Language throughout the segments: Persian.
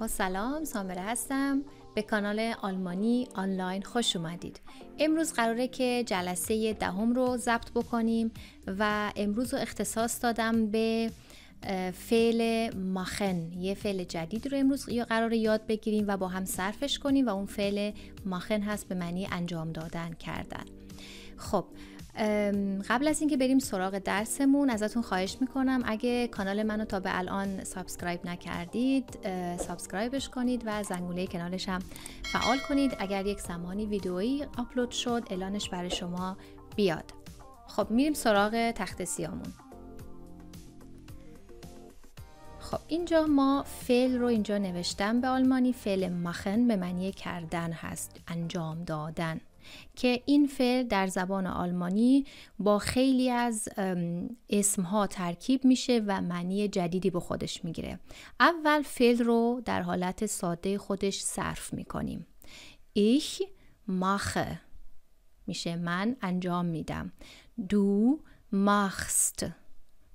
با سلام سامره هستم به کانال آلمانی آنلاین خوش اومدید امروز قراره که جلسه دهم رو ضبط بکنیم و امروز رو اختصاص دادم به فعل ماخن یه فعل جدید رو امروز یا قرار یاد بگیریم و با هم صرفش کنیم و اون فعل ماخن هست به معنی انجام دادن کردن خب قبل از اینکه بریم سراغ درسمون ازتون خواهش میکنم اگه کانال منو تا به الان سابسکرایب نکردید سابسکرایبش کنید و زنگوله کنالش هم فعال کنید اگر یک زمانی ویدئویی آپلود شد اعلانش برای شما بیاد خب میریم سراغ تخت سیامون خب اینجا ما فعل رو اینجا نوشتم به آلمانی فعل مخن به معنی کردن هست انجام دادن که این فعل در زبان آلمانی با خیلی از اسمها ترکیب میشه و معنی جدیدی به خودش میگیره اول فعل رو در حالت ساده خودش صرف میکنیم ich mache میشه من انجام میدم دو machst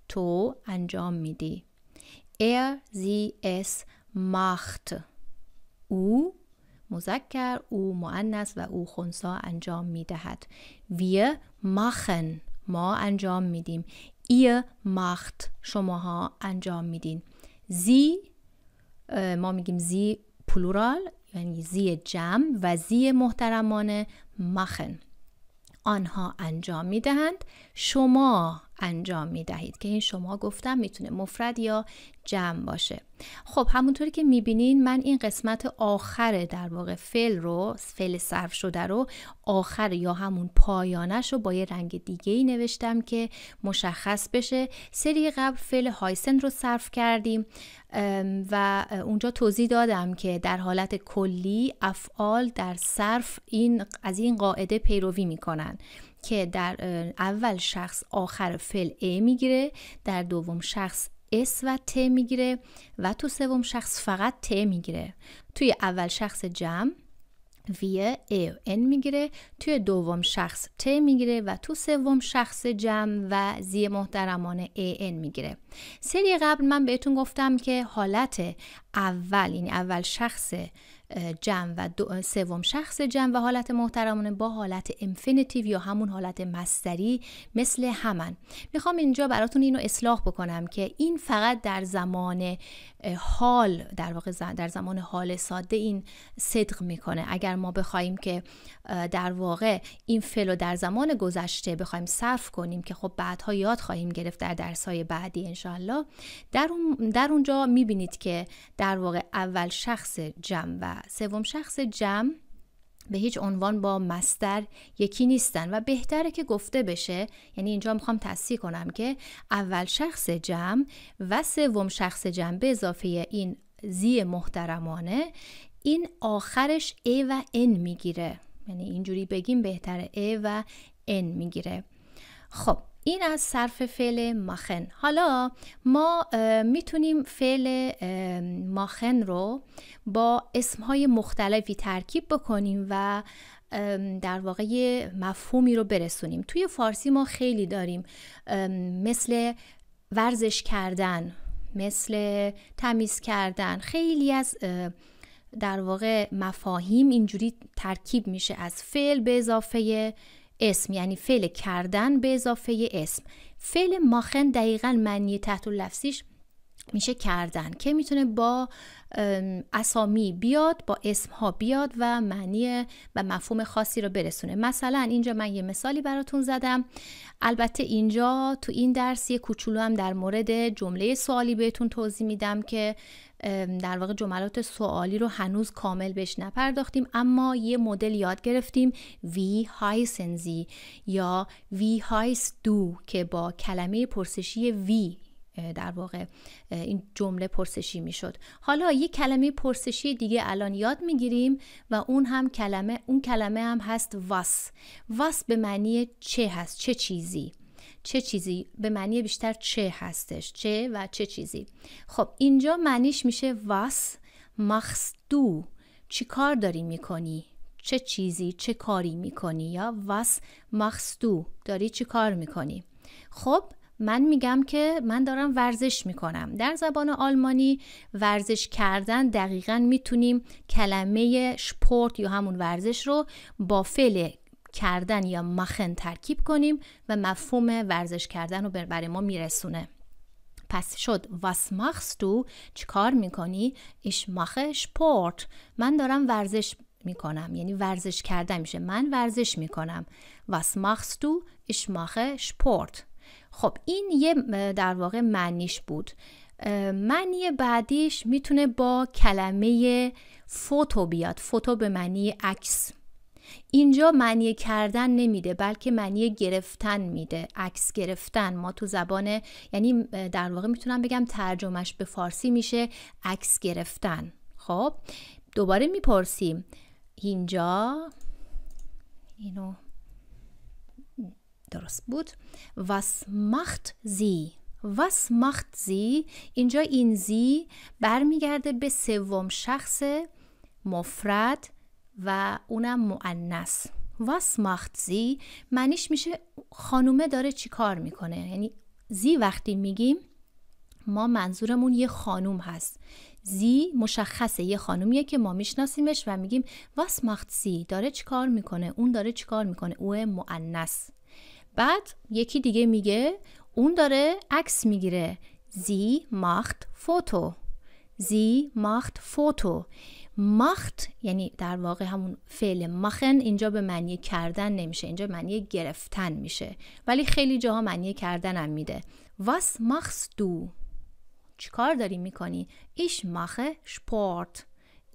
تو انجام میدی er sie es macht او مذکر او معنس و او خونسا انجام می دهد وی مخن ما انجام میدیم مخت ماخت شماها انجام میدین زی ما میگیم زی پلورال یعنی زی جمع و زی محترمانه مخن آنها انجام میدهند شما انجام می دهید که این شما گفتم میتونه مفرد یا جمع باشه خب همونطوری که میبینین من این قسمت آخر در واقع فعل رو فعل صرف شده رو آخر یا همون پایانش رو با یه رنگ دیگه ای نوشتم که مشخص بشه سری قبل فعل هایسن رو صرف کردیم و اونجا توضیح دادم که در حالت کلی افعال در صرف این از این قاعده پیروی میکنن که در اول شخص آخر فعل ا میگیره در دوم شخص اس و ت میگیره و تو سوم شخص فقط ت میگیره توی اول شخص جمع وی ا ان میگیره توی دوم شخص ت میگیره و تو سوم شخص جمع و زی محترمانه ا ان میگیره سری قبل من بهتون گفتم که حالت اول یعنی اول شخص جمع و سوم شخص جمع و حالت محترمانه با حالت انفینیتیو یا همون حالت مستری مثل همن میخوام اینجا براتون اینو اصلاح بکنم که این فقط در زمان حال در واقع در زمان حال ساده این صدق میکنه اگر ما بخوایم که در واقع این فلو در زمان گذشته بخوایم صرف کنیم که خب بعدها یاد خواهیم گرفت در درسهای بعدی انشالله در, اون در اونجا میبینید که در واقع اول شخص جمع و سوم شخص جمع به هیچ عنوان با مستر یکی نیستن و بهتره که گفته بشه یعنی اینجا میخوام تصحیح کنم که اول شخص جمع و سوم شخص جمع به اضافه این زی محترمانه این آخرش ای و ان میگیره یعنی اینجوری بگیم بهتره ای و ان میگیره خب این از صرف فعل ماخن حالا ما میتونیم فعل ماخن رو با اسمهای مختلفی ترکیب بکنیم و در واقع مفهومی رو برسونیم توی فارسی ما خیلی داریم مثل ورزش کردن مثل تمیز کردن خیلی از در واقع مفاهیم اینجوری ترکیب میشه از فعل به اضافه اسم یعنی فعل کردن به اضافه اسم فعل ماخن دقیقا معنی تحت لفظیش میشه کردن که میتونه با اسامی بیاد با اسمها بیاد و معنی و مفهوم خاصی رو برسونه مثلا اینجا من یه مثالی براتون زدم البته اینجا تو این درس یه کوچولو هم در مورد جمله سوالی بهتون توضیح میدم که در واقع جملات سوالی رو هنوز کامل بهش نپرداختیم اما یه مدل یاد گرفتیم وی هایسنزی یا وی هایس دو که با کلمه پرسشی وی در واقع این جمله پرسشی میشد حالا یه کلمه پرسشی دیگه الان یاد میگیریم و اون هم کلمه اون کلمه هم هست واس واس به معنی چه هست چه چیزی چه چیزی به معنی بیشتر چه هستش چه و چه چیزی خب اینجا معنیش میشه واس مخس دو چی کار داری میکنی چه چیزی چه کاری میکنی یا واس مخصدو داری چی کار میکنی خب من میگم که من دارم ورزش میکنم در زبان آلمانی ورزش کردن دقیقا میتونیم کلمه شپورت یا همون ورزش رو با فعل کردن یا مخن ترکیب کنیم و مفهوم ورزش کردن رو برای ما میرسونه پس شد واس مخستو چیکار میکنی ایش مخه شپورت من دارم ورزش میکنم یعنی ورزش کردن میشه من ورزش میکنم واس مخستو اش مخه شپورت خب این یه در واقع معنیش بود معنی بعدیش میتونه با کلمه فوتو بیاد فوتو به معنی عکس اینجا معنی کردن نمیده بلکه معنی گرفتن میده عکس گرفتن ما تو زبان یعنی در واقع میتونم بگم ترجمهش به فارسی میشه عکس گرفتن خب دوباره میپرسیم اینجا اینو درست بود واس مخت زی، واس مخت زی، اینجا این زی برمیگرده به سوم شخص مفرد و اونم معنس واس مخت زی معنیش میشه خانومه داره چی کار میکنه یعنی زی وقتی میگیم ما منظورمون یه خانوم هست زی مشخصه یه خانومیه که ما میشناسیمش و میگیم واس مخت زی داره کار میکنه اون داره چی کار میکنه او معنس بعد یکی دیگه میگه اون داره عکس میگیره زی ماخت فوتو زی ماخت فوتو ماخت یعنی در واقع همون فعل مخن اینجا به معنی کردن نمیشه اینجا معنی گرفتن میشه ولی خیلی جاها معنی کردن هم میده واس ماخس دو چیکار داری میکنی؟ ایش ماخه شپورت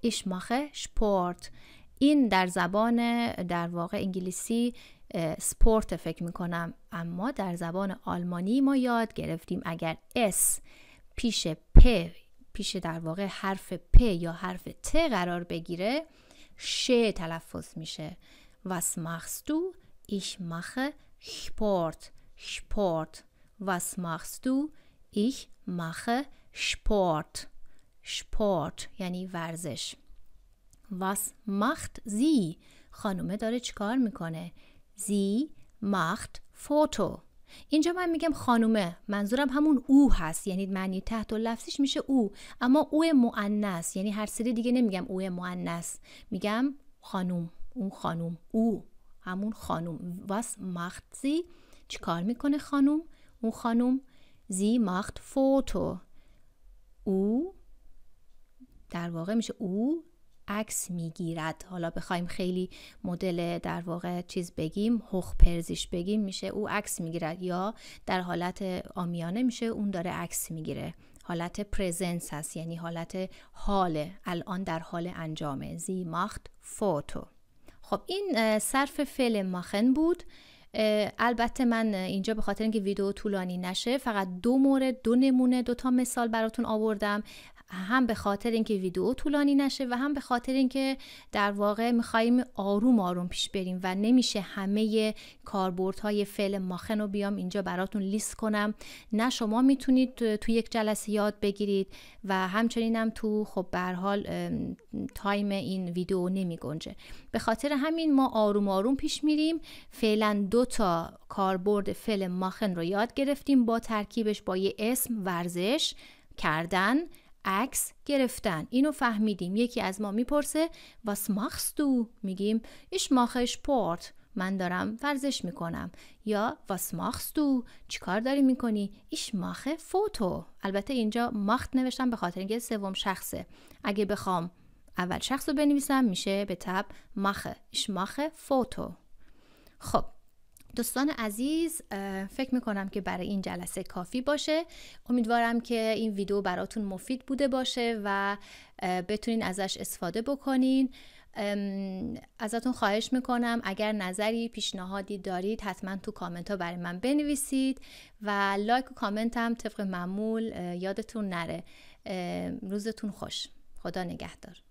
ایش ماخه شپورت این در زبان در واقع انگلیسی سپورت فکر میکنم اما در زبان آلمانی ما یاد گرفتیم اگر اس پیش پ پیش در واقع حرف پ یا حرف ت قرار بگیره ش تلفظ میشه واس machst du ich mache sport sport was machst du ich mache sport sport یعنی ورزش واس macht زی خانومه داره چیکار میکنه زی ماخت فوتو اینجا من میگم خانومه منظورم همون او هست یعنی معنی تحت و لفظیش میشه او اما او معنس یعنی هر سری دیگه نمیگم او معنس میگم خانوم اون خانوم او همون خانوم واس ماخت زی چیکار میکنه خانوم اون خانوم زی ماخت فوتو او در واقع میشه او عکس میگیرد حالا بخوایم خیلی مدل در واقع چیز بگیم حق پرزیش بگیم میشه او عکس میگیرد یا در حالت آمیانه میشه اون داره عکس میگیره حالت پرزنس هست یعنی حالت حال الان در حال انجامه زی ماخت فوتو خب این صرف فعل ماخن بود البته من اینجا به خاطر اینکه ویدیو طولانی نشه فقط دو مورد دو نمونه دو تا مثال براتون آوردم هم به خاطر اینکه ویدیو طولانی نشه و هم به خاطر اینکه در واقع میخوایم آروم آروم پیش بریم و نمیشه همه های فعل ماخن رو بیام اینجا براتون لیست کنم نه شما میتونید تو یک جلسه یاد بگیرید و همچنین هم تو خب به حال تایم این ویدیو نمی به خاطر همین ما آروم آروم پیش میریم فعلا دو تا کاربرد فعل ماخن رو یاد گرفتیم با ترکیبش با یه اسم ورزش کردن عکس گرفتن اینو فهمیدیم یکی از ما میپرسه واس ماخس دو میگیم ایش ماخش پورت من دارم ورزش میکنم یا واس ماخس دو چیکار داری میکنی ایش ماخ فوتو البته اینجا ماخت نوشتم به خاطر اینکه سوم شخصه اگه بخوام اول شخص رو بنویسم میشه به تب ماخه ایش ماخ فوتو خب دوستان عزیز فکر میکنم که برای این جلسه کافی باشه امیدوارم که این ویدیو براتون مفید بوده باشه و بتونین ازش استفاده بکنین ازتون خواهش میکنم اگر نظری پیشنهادی دارید حتما تو کامنت ها برای من بنویسید و لایک و کامنت هم طبق معمول یادتون نره روزتون خوش خدا نگهدار